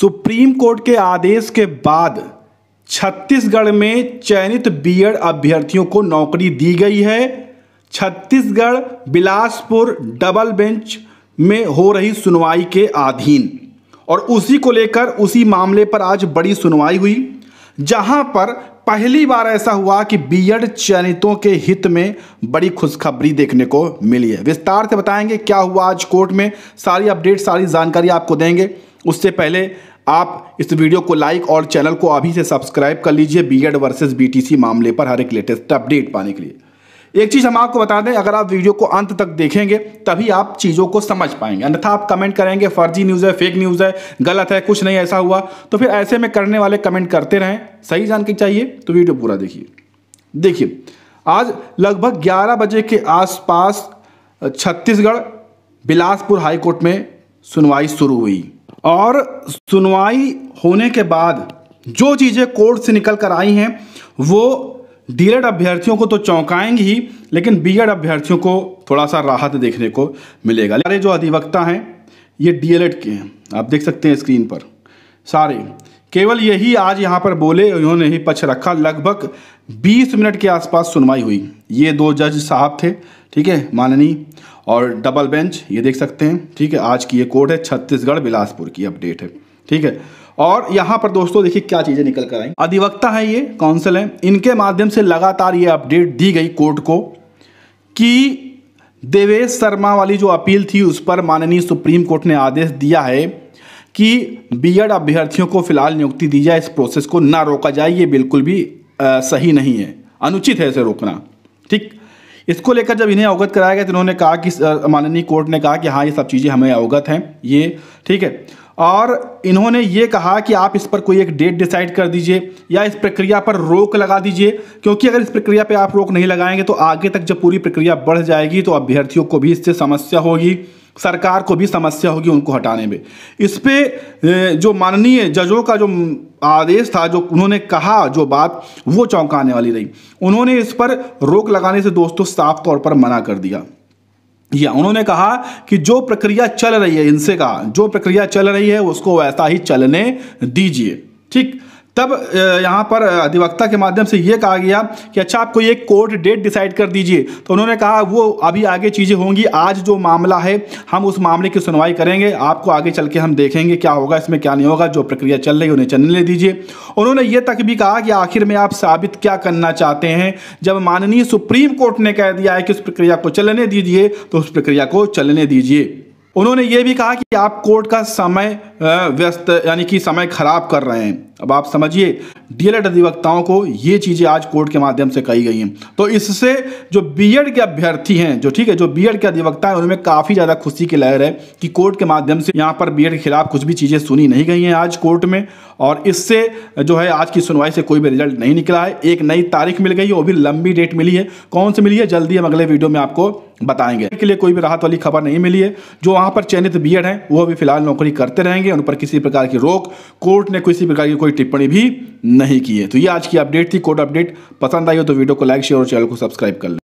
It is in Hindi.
सुप्रीम कोर्ट के आदेश के बाद छत्तीसगढ़ में चयनित बीएड अभ्यर्थियों को नौकरी दी गई है छत्तीसगढ़ बिलासपुर डबल बेंच में हो रही सुनवाई के अधीन और उसी को लेकर उसी मामले पर आज बड़ी सुनवाई हुई जहां पर पहली बार ऐसा हुआ कि बीएड चयनितों के हित में बड़ी खुशखबरी देखने को मिली है विस्तार से बताएंगे क्या हुआ आज कोर्ट में सारी अपडेट सारी जानकारी आपको देंगे उससे पहले आप इस वीडियो को लाइक और चैनल को अभी से सब्सक्राइब कर लीजिए बीएड वर्सेस बीटीसी मामले पर हर एक लेटेस्ट अपडेट पाने के लिए एक चीज़ हम आपको बता दें अगर आप वीडियो को अंत तक देखेंगे तभी आप चीज़ों को समझ पाएंगे अन्यथा आप कमेंट करेंगे फर्जी न्यूज़ है फेक न्यूज़ है गलत है कुछ नहीं ऐसा हुआ तो फिर ऐसे में करने वाले कमेंट करते रहें सही जानकारी चाहिए तो वीडियो पूरा देखिए देखिए आज लगभग ग्यारह बजे के आसपास छत्तीसगढ़ बिलासपुर हाईकोर्ट में सुनवाई शुरू हुई और सुनवाई होने के बाद जो चीज़ें कोर्ट से निकल कर आई हैं वो डीएलएड अभ्यर्थियों को तो चौंकाएंगे ही लेकिन बीएड अभ्यर्थियों को थोड़ा सा राहत देखने को मिलेगा सारे जो अधिवक्ता हैं ये डीएलएड के हैं आप देख सकते हैं स्क्रीन पर सारे केवल यही आज यहाँ पर बोले उन्होंने ही पक्ष रखा लगभग 20 मिनट के आसपास सुनवाई हुई ये दो जज साहब थे ठीक है माननीय और डबल बेंच ये देख सकते हैं ठीक है आज की ये कोर्ट है छत्तीसगढ़ बिलासपुर की अपडेट है ठीक है और यहाँ पर दोस्तों देखिए क्या चीज़ें निकल कर आई अधिवक्ता है ये काउंसिल है इनके माध्यम से लगातार ये अपडेट दी गई कोर्ट को कि देवेश शर्मा वाली जो अपील थी उस पर माननीय सुप्रीम कोर्ट ने आदेश दिया है कि बीएड अभ्यर्थियों को फिलहाल नियुक्ति दी जाए इस प्रोसेस को ना रोका जाए ये बिल्कुल भी आ, सही नहीं है अनुचित है इसे रोकना ठीक इसको लेकर जब इन्हें अवगत कराया गया तो इन्होंने कहा कि माननीय कोर्ट ने कहा कि हाँ ये सब चीज़ें हमें अवगत हैं ये ठीक है और इन्होंने ये कहा कि आप इस पर कोई एक डेट डिसाइड कर दीजिए या इस प्रक्रिया पर रोक लगा दीजिए क्योंकि अगर इस प्रक्रिया पर आप रोक नहीं लगाएंगे तो आगे तक जब पूरी प्रक्रिया बढ़ जाएगी तो अभ्यर्थियों को भी इससे समस्या होगी सरकार को भी समस्या होगी उनको हटाने में इस पर जो माननीय जजों का जो आदेश था जो उन्होंने कहा जो बात वो चौंकाने वाली रही उन्होंने इस पर रोक लगाने से दोस्तों साफ तौर पर मना कर दिया या उन्होंने कहा कि जो प्रक्रिया चल रही है इनसे कहा जो प्रक्रिया चल रही है उसको वैसा ही चलने दीजिए ठीक तब यहाँ पर अधिवक्ता के माध्यम से ये कहा गया कि अच्छा आप कोई एक कोर्ट डेट डिसाइड कर दीजिए तो उन्होंने कहा वो अभी आगे चीज़ें होंगी आज जो मामला है हम उस मामले की सुनवाई करेंगे आपको आगे चल के हम देखेंगे क्या होगा इसमें क्या नहीं होगा जो प्रक्रिया चल रही है उन्हें चलने दीजिए उन्होंने ये तक भी कहा कि आखिर में आप साबित क्या करना चाहते हैं जब माननीय सुप्रीम कोर्ट ने कह दिया है कि उस प्रक्रिया को चलने दीजिए तो उस प्रक्रिया को चलने दीजिए उन्होंने ये भी कहा कि आप कोर्ट का समय व्यस्त यानी कि समय खराब कर रहे हैं अब आप समझिए डीएलएड अधिवक्ताओं को ये चीज़ें आज कोर्ट के माध्यम से कही गई हैं तो इससे जो बीएड के अभ्यर्थी हैं जो ठीक है जो बीएड के अधिवक्ता हैं उनमें काफ़ी ज़्यादा खुशी की लहर है कि कोर्ट के माध्यम से यहाँ पर बीएड के खिलाफ कुछ भी चीज़ें सुनी नहीं गई हैं आज कोर्ट में और इससे जो है आज की सुनवाई से कोई भी रिजल्ट नहीं निकला है एक नई तारीख मिल गई है वो भी लंबी डेट मिली है कौन सी मिली है जल्दी हम अगले वीडियो में आपको बताएंगे के लिए कोई भी राहत वाली खबर नहीं मिली है जो वहां पर चयनित बी हैं वो भी फिलहाल नौकरी करते रहेंगे उन पर किसी प्रकार की रोक कोर्ट ने किसी प्रकार की कोई टिप्पणी भी नहीं की है तो ये आज की अपडेट थी कोर्ट अपडेट पसंद आई हो तो वीडियो को लाइक शेयर और चैनल को सब्सक्राइब कर